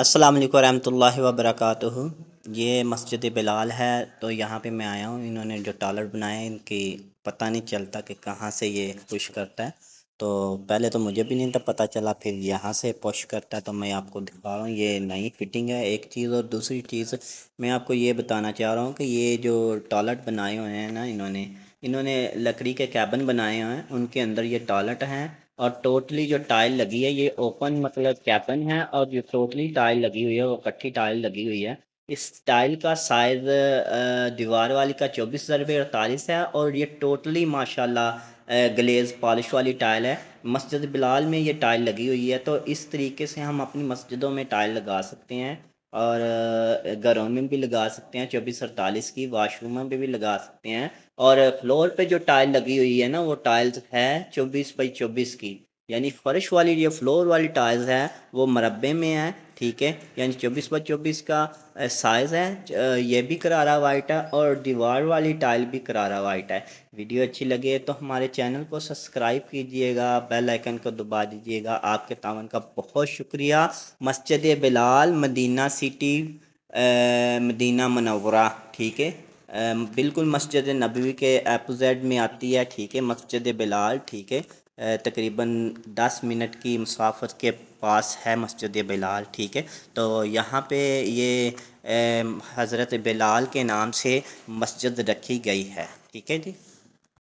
अस्सलाम वालेकुम रहमतुल्लाहि व ये मस्जिद बिलाल है तो यहाँ पे मैं आया हूँ इन्होंने जो टॉलर बनाए इनकी पता नहीं चलता कि कहाँ से ये पुश करता है तो पहले तो मुझे भी नहीं था तो पता चला फिर यहाँ से पुश करता है तो मैं आपको दिखा रहा हूँ ये नई फिटिंग है एक चीज़ और दूसरी चीज़ मैं आपको ये बताना चाह रहा हूँ कि ये जो टॉयलेट बनाए हुए हैं ना इन्होंने इन्होंने लकड़ी के कैबन बनाए हुए हैं उनके अंदर ये टॉयलेट हैं और टोटली जो टाइल लगी है ये ओपन मतलब कैपन है और जो टोटली टाइल लगी हुई है वो कट्ठी टाइल लगी हुई है इस टाइल का साइज दीवार वाली का चौबीस हज़ार रुपये अड़तालीस है और ये टोटली माशाल्लाह ग्लेज पॉलिश वाली टाइल है मस्जिद बिलाल में ये टाइल लगी हुई है तो इस तरीके से हम अपनी मस्जिदों में टाइल लगा सकते हैं और घरों में भी लगा सकते हैं चौबीस अड़तालीस की वाशरूम में भी लगा सकते हैं और फ्लोर पे जो टाइल लगी हुई है ना वो टाइल्स है चौबीस बाई चौबीस की यानी फर्श वाली जो फ्लोर वाली टाइल्स है वो मरबे में है ठीक है यानी चौबीस बाई चौबीस का साइज़ है ये भी करारा वाइट है और दीवार वाली टाइल भी करारा वाइट है वीडियो अच्छी लगे तो हमारे चैनल को सब्सक्राइब कीजिएगा बेल आइकन को दबा दीजिएगा आपके तावन का बहुत शुक्रिया मस्जिद बिलाल मदीना सिटी मदीना मनवरा ठीक है बिल्कुल मस्जिद नबी के अपोजिट में आती है ठीक है मस्जिद बिलाल ठीक है तकरीबन 10 मिनट की मुसाफत के पास है मस्जिद बिलाल ठीक है तो यहाँ पे ये हज़रत बिलाल के नाम से मस्जिद रखी गई है ठीक है जी